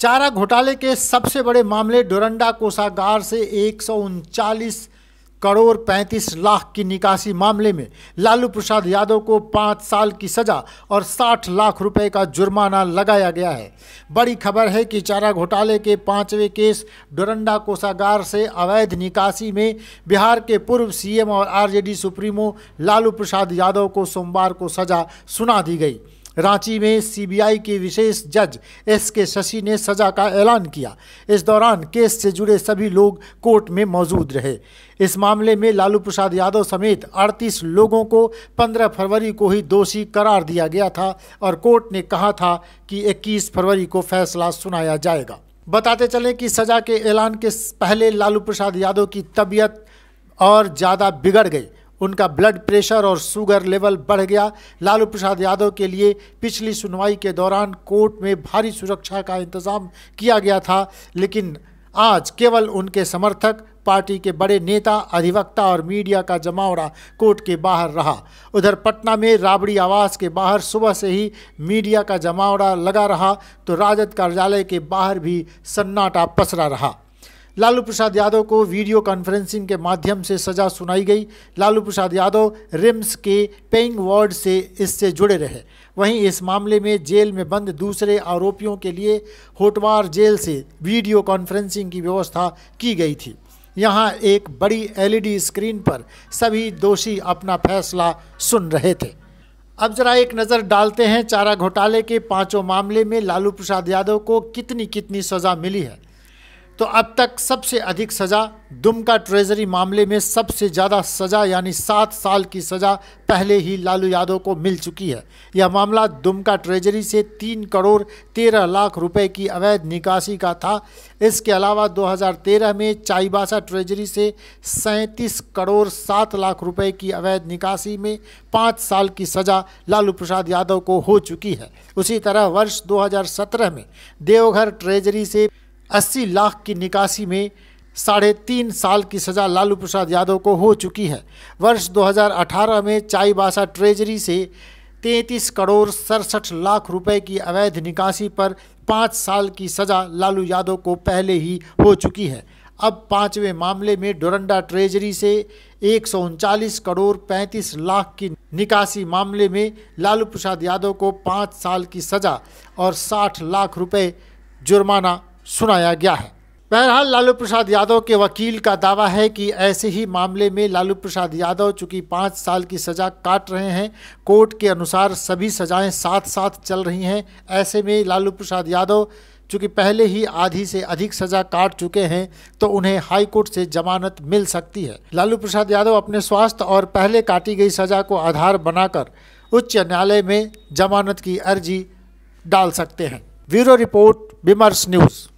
चारा घोटाले के सबसे बड़े मामले डोरंडा कोषागार से एक करोड़ 35 लाख की निकासी मामले में लालू प्रसाद यादव को पाँच साल की सज़ा और 60 लाख रुपए का जुर्माना लगाया गया है बड़ी खबर है कि चारा घोटाले के पाँचवें केस डोरंडा कोषागार से अवैध निकासी में बिहार के पूर्व सीएम और आरजेडी सुप्रीमो लालू प्रसाद यादव को सोमवार को सज़ा सुना दी गई रांची में सीबीआई के विशेष जज एस के शशि ने सजा का ऐलान किया इस दौरान केस से जुड़े सभी लोग कोर्ट में मौजूद रहे इस मामले में लालू प्रसाद यादव समेत 38 लोगों को 15 फरवरी को ही दोषी करार दिया गया था और कोर्ट ने कहा था कि 21 फरवरी को फैसला सुनाया जाएगा बताते चलें कि सजा के ऐलान के पहले लालू प्रसाद यादव की तबीयत और ज़्यादा बिगड़ गई उनका ब्लड प्रेशर और शुगर लेवल बढ़ गया लालू प्रसाद यादव के लिए पिछली सुनवाई के दौरान कोर्ट में भारी सुरक्षा का इंतजाम किया गया था लेकिन आज केवल उनके समर्थक पार्टी के बड़े नेता अधिवक्ता और मीडिया का जमावड़ा कोर्ट के बाहर रहा उधर पटना में राबड़ी आवास के बाहर सुबह से ही मीडिया का जमावड़ा लगा रहा तो राजद कार्यालय के बाहर भी सन्नाटा पसरा रहा लालू प्रसाद यादव को वीडियो कॉन्फ्रेंसिंग के माध्यम से सजा सुनाई गई लालू प्रसाद यादव रिम्स के पेइंग वार्ड से इससे जुड़े रहे वहीं इस मामले में जेल में बंद दूसरे आरोपियों के लिए होटवार जेल से वीडियो कॉन्फ्रेंसिंग की व्यवस्था की गई थी यहाँ एक बड़ी एलईडी स्क्रीन पर सभी दोषी अपना फैसला सुन रहे थे अब जरा एक नज़र डालते हैं चारा घोटाले के पांचों मामले में लालू प्रसाद यादव को कितनी कितनी सज़ा मिली है तो अब तक सबसे अधिक सज़ा दुमका ट्रेजरी मामले में सबसे ज़्यादा सज़ा यानी सात साल की सज़ा पहले ही लालू यादव को मिल चुकी है यह मामला दुमका ट्रेजरी से तीन करोड़ तेरह लाख रुपए की अवैध निकासी का था इसके अलावा 2013 में चाईबासा ट्रेजरी से सैंतीस करोड़ सात लाख रुपए की अवैध निकासी में पाँच साल की सज़ा लालू प्रसाद यादव को हो चुकी है उसी तरह वर्ष दो में देवघर ट्रेजरी से अस्सी लाख की निकासी में साढ़े तीन साल की सज़ा लालू प्रसाद यादव को हो चुकी है वर्ष 2018 में चाईबासा ट्रेजरी से तैंतीस करोड़ सड़सठ लाख रुपए की अवैध निकासी पर पाँच साल की सज़ा लालू यादव को पहले ही हो चुकी है अब पाँचवें मामले में डोरंडा ट्रेजरी से एक करोड़ 35 लाख की निकासी मामले में लालू प्रसाद यादव को पाँच साल की सज़ा और 60 लाख रुपए जुर्माना सुनाया गया है बहरहाल लालू प्रसाद यादव के वकील का दावा है कि ऐसे ही मामले में लालू प्रसाद यादव चूंकि पाँच साल की सज़ा काट रहे हैं कोर्ट के अनुसार सभी सजाएं साथ साथ चल रही हैं ऐसे में लालू प्रसाद यादव चूंकि पहले ही आधी से अधिक सजा काट चुके हैं तो उन्हें हाई कोर्ट से जमानत मिल सकती है लालू प्रसाद यादव अपने स्वास्थ्य और पहले काटी गई सजा को आधार बनाकर उच्च न्यायालय में जमानत की अर्जी डाल सकते हैं ब्यूरो रिपोर्ट विमर्श न्यूज़